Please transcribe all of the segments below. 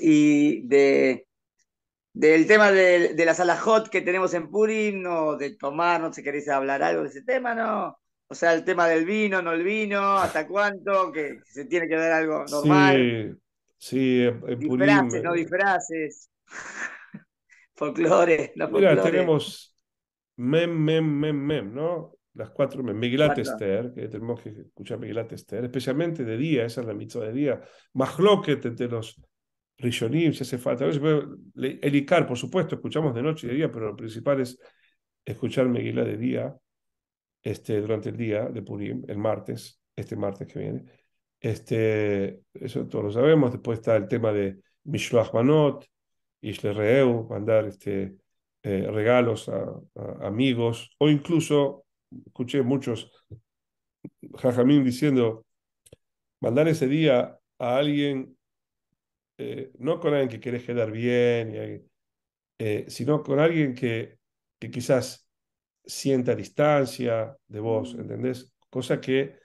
y de, del tema de, de la sala hot que tenemos en Purín o de tomar, no sé, queréis hablar algo de ese tema, no. O sea, el tema del vino, no el vino, hasta cuánto, que se tiene que ver algo normal. Sí, sí, en Purim. Disfraces, no disfraces. folclore, no Mira, tenemos mem, mem, mem, mem, ¿no? Las cuatro mem. Miguel que tenemos que escuchar Miguel especialmente de día, esa es la mitad de día. Majloquet entre los Rishonim, si hace falta. El Icar, por supuesto, escuchamos de noche y de día, pero lo principal es escuchar Meguila de día, este, durante el día de Purim, el martes, este martes que viene. Este, eso todos lo sabemos. Después está el tema de Mishloach Manot, Ishle Reu, mandar este, eh, regalos a, amigos, o incluso, escuché muchos Jajamín diciendo, mandar ese día a alguien eh, no con alguien que querés quedar bien, eh, sino con alguien que, que quizás sienta distancia de vos, mm. ¿entendés? Cosa que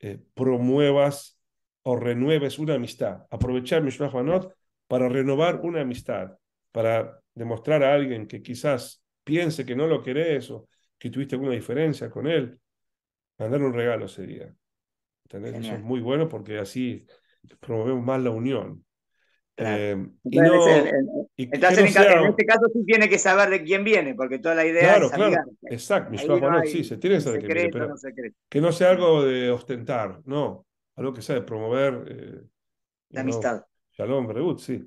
eh, promuevas o renueves una amistad. Aprovechar Mishnah Juanot para renovar una amistad, para demostrar a alguien que quizás piense que no lo querés o que tuviste alguna diferencia con él, mandar un regalo ese día. Eso es muy bueno porque así promovemos más la unión. Y en, este caso sí tiene que saber de quién viene, porque toda la idea claro, es Claro, exacto. sí, se tiene que saber que no sea algo de ostentar, no. Algo que sea de promover. Eh, la amistad. Shalom, eh, mantener sí.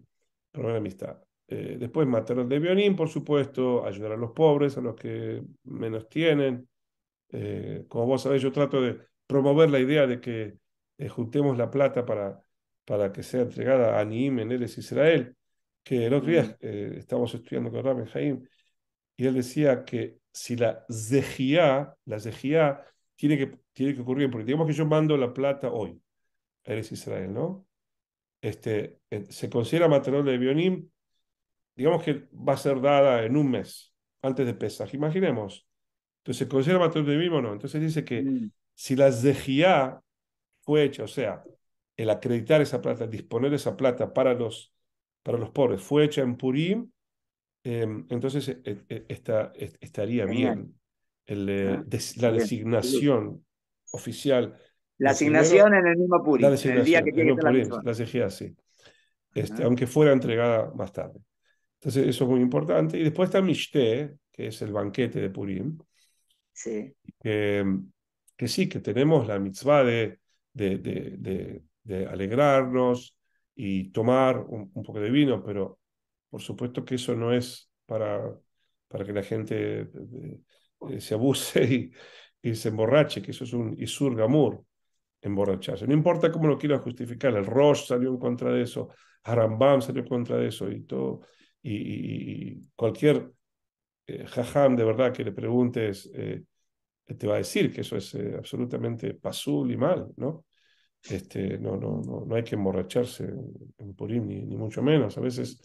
Promover amistad. después, matar de Bionín, por supuesto. Ayudar a los pobres, a los que menos tienen. Eh, como vos sabés, yo trato de promover la idea de que juntemos la plata para para que sea entregada a Nim en Eres Israel, que el otro día mm. eh, estábamos estudiando con Raben Jaim, y él decía que si la Zejía, la tiene que, tiene que ocurrir, porque digamos que yo mando la plata hoy, a Eres Israel, ¿no? Este, eh, se considera material de Bionim, digamos que va a ser dada en un mes, antes de Pesaj, imaginemos. Entonces, ¿se considera material de Bionim o no? Entonces dice que mm. si la Zejía fue hecha, o sea, el acreditar esa plata, disponer esa plata para los, para los pobres, fue hecha en Purim, entonces estaría bien la designación oficial. La asignación en el mismo Purim, la en el día que tiene Purim, la, la sí. Este, aunque fuera entregada más tarde. Entonces, eso es muy importante. Y después está Mishte, que es el banquete de Purim. Sí. Que, em, sí, que tenemos la mitzvah de, de de alegrarnos y tomar un, poco de vino, pero por supuesto que eso no es para, para que la gente eh, eh, se abuse y, se emborrache, que eso es un isurgamur, emborracharse. No importa cómo lo quieran justificar, el Rosh salió en contra de eso, Harambam salió en contra de eso y todo. Y, cualquier eh, jajam de verdad que le preguntes te va a decir que eso es absolutamente pasul y mal, ¿no? Este, no, no, no, no hay que emborracharse en Purín, ni, mucho menos. A veces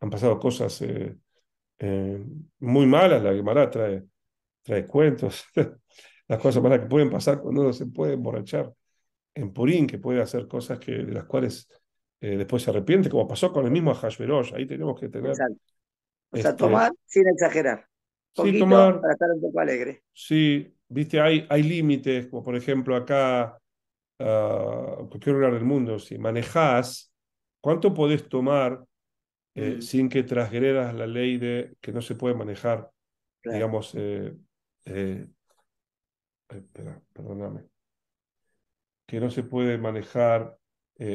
han pasado cosas eh, eh, muy malas. La Guimara trae, trae cuentos, las cosas malas que pueden pasar cuando uno se puede emborrachar en Purín, que puede hacer cosas que, de las cuales eh, después se arrepiente, como pasó con el mismo Hashverosh. Ahí tenemos que tener. O sea, este, tomar sin exagerar. sí, tomar. Para estar un poco alegre. Sí, viste, hay, hay límites, como por ejemplo acá ¿Quiero ah, cualquier lugar del mundo, si manejas ¿cuánto podés tomar eh, mm. sin que transgredas la ley de que no se puede manejar? Digamos, eh, eh, perdóname, que no se puede manejar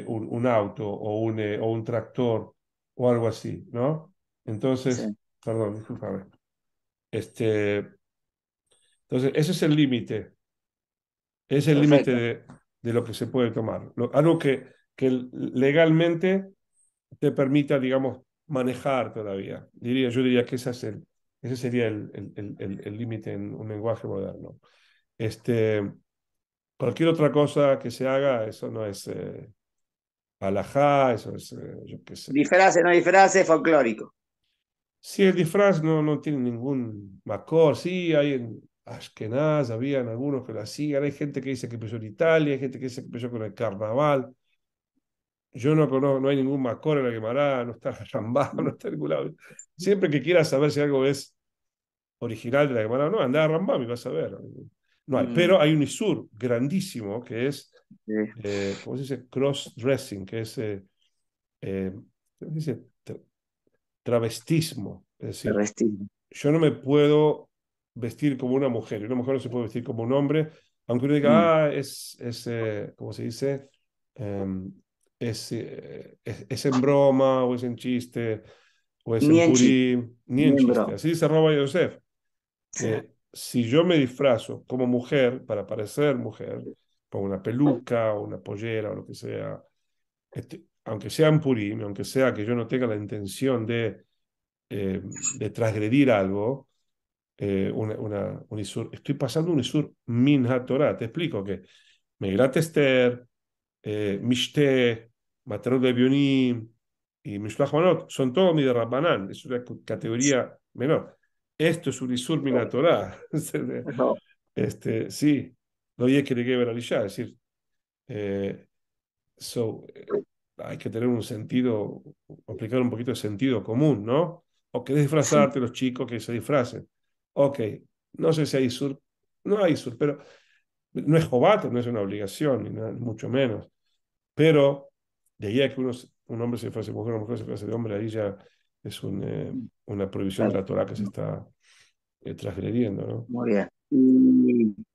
un, auto o un, tractor o algo así, ¿no? Entonces, perdón, discúlpame. Este, entonces, ese es el límite. Es el límite de, de lo que se puede tomar. algo que, que legalmente te permita, digamos, manejar todavía. Diría, yo diría que ese, es el, ese sería el límite en un lenguaje moderno. Este, cualquier otra cosa que se haga, eso no es eh, alajá, eso es, eh, yo qué sé. no disfrace, folclórico. Sí, el disfraz no, no tiene ningún macor, sí, hay nada habían algunos que la sigan, hay gente que dice que empezó en Italia, hay gente que dice que empezó con el carnaval. Yo no conozco, no hay ningún Macor en la Guemará, no está Rambá, no está regulado Siempre que quieras saber si algo es original de la Guemará no, anda a Rambá, y vas a ver. No mm. pero hay un Isur grandísimo que es, eh, ¿cómo se dice? Cross-dressing, que es, eh, eh, se dice? travestismo. Es decir, travestismo. yo no me puedo vestir como una mujer. y Una mujer no se puede vestir como un hombre, aunque uno diga, mm. ah, es, es eh, ¿cómo se dice? Em, eh, es, es, en broma o es en chiste o es en puri. ni en chiste. Así dice Roba Yosef. si yo me disfrazo como mujer para parecer mujer, pongo una peluca o una pollera o lo que sea, este, aunque sea en Purim, aunque sea que yo no tenga la intención de, eh, de transgredir algo, eh, una, un Isur, estoy pasando un Isur Min te explico que Meirat Esther, eh, Mishte, Matarot y Mishlah Manot son todos mi es una categoría menor. Esto es un Isur minatorá este, sí, no hay que le quede es decir, eh, eh, hay que tener un sentido, aplicar un poquito de sentido común, ¿no? O que disfrazarte los chicos que se disfracen. Ok, no sé si hay sur, no hay sur, pero no es jovato, no es una obligación, ni mucho menos. Pero de ahí a que un hombre se fuese mujer, una mujer se fuese de hombre, ahí ya es eh, una prohibición de la Torah que se está eh, transgrediendo. ¿no? Muy bien.